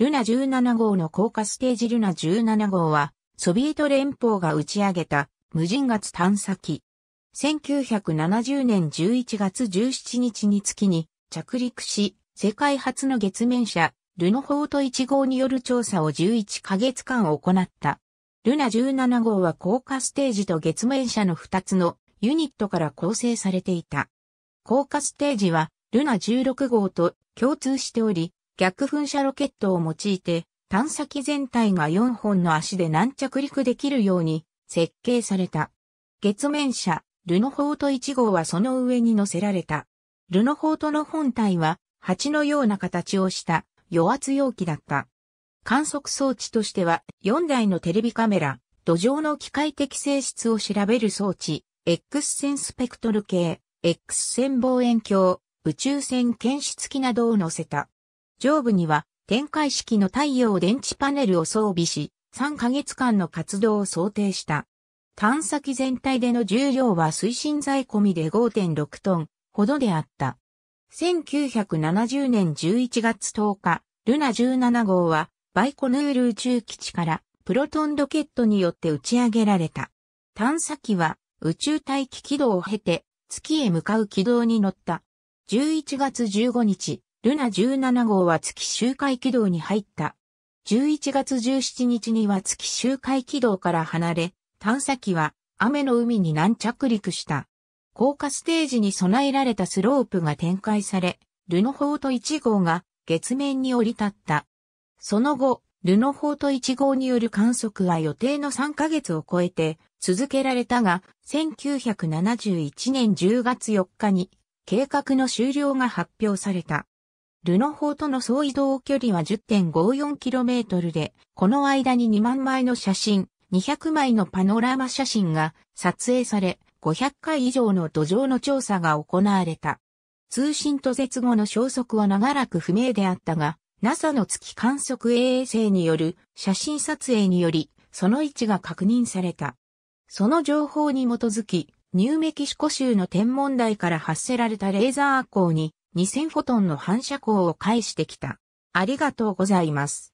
ルナ17号の降下ステージルナ17号は、ソビエト連邦が打ち上げた無人月探査機。1970年11月17日に月に着陸し、世界初の月面車、ルノフォート1号による調査を11ヶ月間行った。ルナ17号は降下ステージと月面車の2つのユニットから構成されていた。降下ステージはルナ16号と共通しており、逆噴射ロケットを用いて、探査機全体が4本の足で軟着陸できるように設計された。月面車、ルノフォート1号はその上に乗せられた。ルノフォートの本体は、蜂のような形をした余圧容器だった。観測装置としては、4台のテレビカメラ、土壌の機械的性質を調べる装置、X 線スペクトル系、X 線望遠鏡、宇宙船検出機などを載せた。上部には展開式の太陽電池パネルを装備し、3ヶ月間の活動を想定した。探査機全体での重量は推進在込みで5.6トンほどであった。1970年11月10日、ルナ17号はバイコヌール宇宙基地からプロトンロケットによって打ち上げられた。探査機は宇宙大気軌道を経て月へ向かう軌道に乗った。11月15日、ルナ17号は月周回軌道に入った。11月17日には月周回軌道から離れ、探査機は雨の海に軟着陸した。降下ステージに備えられたスロープが展開され、ルノホート1号が月面に降り立った。その後、ルノホート1号による観測は予定の3ヶ月を超えて続けられたが、1971年10月4日に計画の終了が発表された。ルノ法との総移動距離は 10.54km で、この間に2万枚の写真、200枚のパノラマ写真が撮影され、500回以上の土壌の調査が行われた。通信途絶後の消息は長らく不明であったが、NASA の月観測衛星による写真撮影により、その位置が確認された。その情報に基づき、ニューメキシコ州の天文台から発せられたレーザー光に2000フォトンの反射光を返してきた。ありがとうございます。